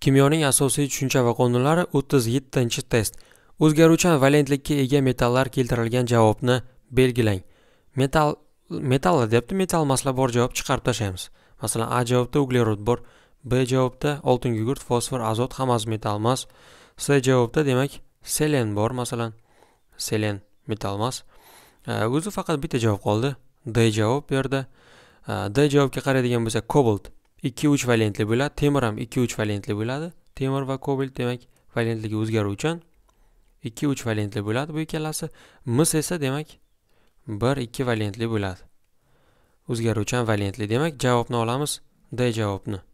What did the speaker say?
kimyoning asosiy tushuncha va qonunlari 37 test o'zgaruvchan valentlikka ega metallar keltirilgan javobni belgilang metal metall debdi, metal maslab bor javob chiqarib tashlaymiz masalan a javobda uglerod bor b javobda oltin gugurt fosfor azot hammasi metal emas C javobda demak selen bor masalan selen metal emas o'zi faqat bitta javob qoldi d javob berdi. yerda d javobga qaraydigan bo'lsak kobolt ikki uch valentli bo'ladi temir ham ikki uch valentli bo'ladi temir va kobalt demak valentligi o'zgaruvchan ikki uch valentli bo'ladi bu ikkalasi mis esa demak bir ikki valentli bo'ladi o'zgaruvchan valentli demak javobni olamiz d javobni